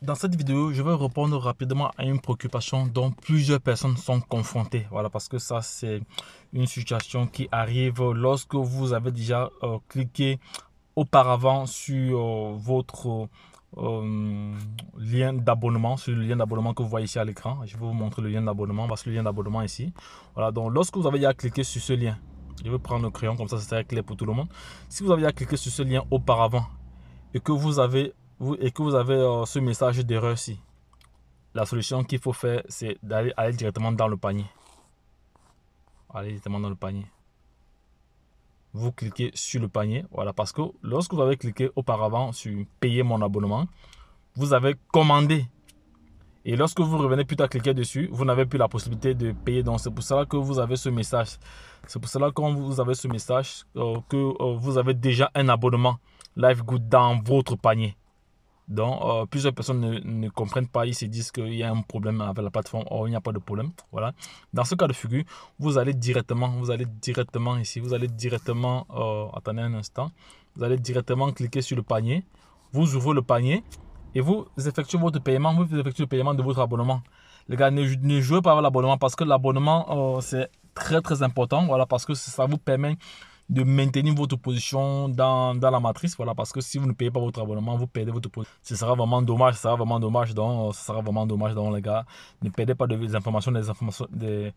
Dans cette vidéo, je vais répondre rapidement à une préoccupation dont plusieurs personnes sont confrontées. Voilà, parce que ça, c'est une situation qui arrive lorsque vous avez déjà euh, cliqué auparavant sur euh, votre euh, lien d'abonnement, sur le lien d'abonnement que vous voyez ici à l'écran. Je vais vous montrer le lien d'abonnement, parce que le lien d'abonnement ici. Voilà, donc lorsque vous avez déjà cliqué sur ce lien, je vais prendre le crayon, comme ça, c'est clair pour tout le monde. Si vous avez déjà cliqué sur ce lien auparavant et que vous avez et que vous avez euh, ce message derreur ici. la solution qu'il faut faire, c'est d'aller aller directement dans le panier. Allez directement dans le panier. Vous cliquez sur le panier. Voilà, parce que lorsque vous avez cliqué auparavant sur payer mon abonnement, vous avez commandé. Et lorsque vous revenez plus tard cliquer dessus, vous n'avez plus la possibilité de payer. Donc c'est pour cela que vous avez ce message. C'est pour cela que quand vous avez ce message euh, que euh, vous avez déjà un abonnement Live Good dans votre panier. Donc, euh, plusieurs personnes ne, ne, comprennent pas, ils se disent qu'il y a un problème avec la plateforme. Or, oh, il n'y a pas de problème. Voilà. Dans ce cas de figure, vous allez directement, vous allez directement ici, vous allez directement, euh, attendez un instant, vous allez directement cliquer sur le panier. Vous ouvrez le panier et vous effectuez votre paiement, vous effectuez le paiement de votre abonnement. Les gars, ne, jouez pas à l'abonnement parce que l'abonnement, euh, c'est très très important. Voilà, parce que ça vous permet de maintenir votre position dans, dans, la matrice. Voilà, parce que si vous ne payez pas votre abonnement, vous perdez votre position. Ce sera vraiment dommage, ce sera vraiment dommage. Donc, ce sera vraiment dommage, donc les gars, ne perdez pas de, des informations, des informations, des,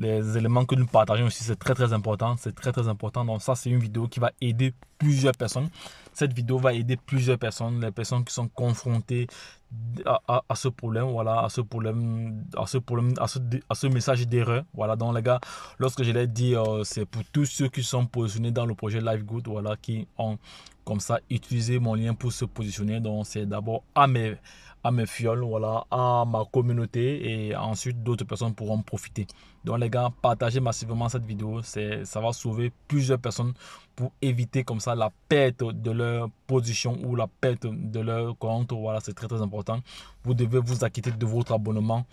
les éléments que nous partageons aussi, c'est très très important. C'est très très important. Donc ça, c'est une vidéo qui va aider plusieurs personnes. Cette vidéo va aider plusieurs personnes, les personnes qui sont confrontées à, ce problème, voilà, à ce problème, à ce problème, à ce, message d'erreur. Voilà, donc les gars, lorsque je l'ai dit, euh, c'est pour tous ceux qui sont positionnés dans le projet Live Good, voilà, qui ont ça utiliser mon lien pour se positionner. Donc c'est d'abord à mes, à mes fioles, voilà, à ma communauté et ensuite d'autres personnes pourront profiter. Donc les gars, partagez massivement cette vidéo, c'est, ça va sauver plusieurs personnes pour éviter comme ça la perte de leur position ou la perte de leur compte. Voilà, c'est très très important. Vous devez vous acquitter de votre abonnement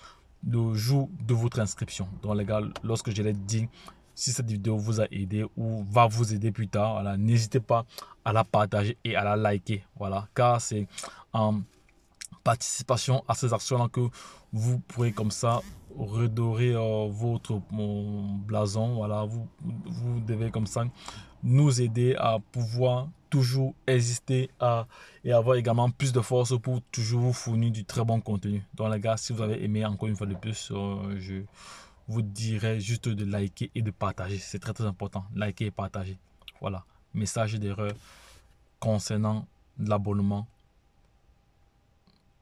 le jour de votre inscription. Donc les gars, lorsque je l'ai dit, si cette vidéo vous a aidé ou va vous aider plus tard, n'hésitez pas à la partager et à la liker. Voilà, car c'est en participation à ces actions-là que vous pourrez comme ça redorer euh, votre blason. Voilà, vous, vous devez comme ça nous aider à pouvoir toujours exister à, et avoir également plus de force pour toujours vous fournir du très bon contenu. Donc les gars, si vous avez aimé encore une fois de plus, euh, je vous direz juste de liker et de partager. C'est très très important. Liker et partager. Voilà. Message d'erreur concernant l'abonnement.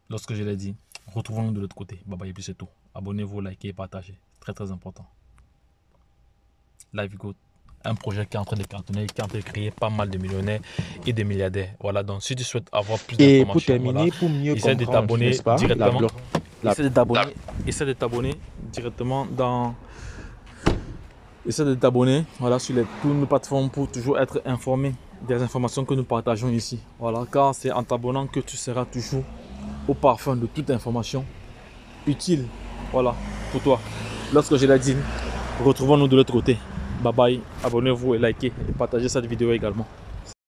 Lorsque je l'ai dit, retrouvons-nous de l'autre côté. Bye bye, et puis c'est tout. Abonnez-vous, likez et partagez. Très très important. Live Good. un projet qui est en train de cantonner, qui est en train de créer pas mal de millionnaires et de milliardaires. Voilà, donc si tu souhaites avoir plus d'informations, pour mieux de t'abonner directement. Essaie de t'abonner. Essaie directement dans. Essaie de t'abonner voilà, sur les, toutes nos plateformes pour toujours être informé des informations que nous partageons ici. Voilà, car c'est en t'abonnant que tu seras toujours au parfum de toute information utile. Voilà, pour toi. Lorsque je l'ai dit, retrouvons-nous de l'autre côté. Bye bye, abonnez-vous et likez et partagez cette vidéo également.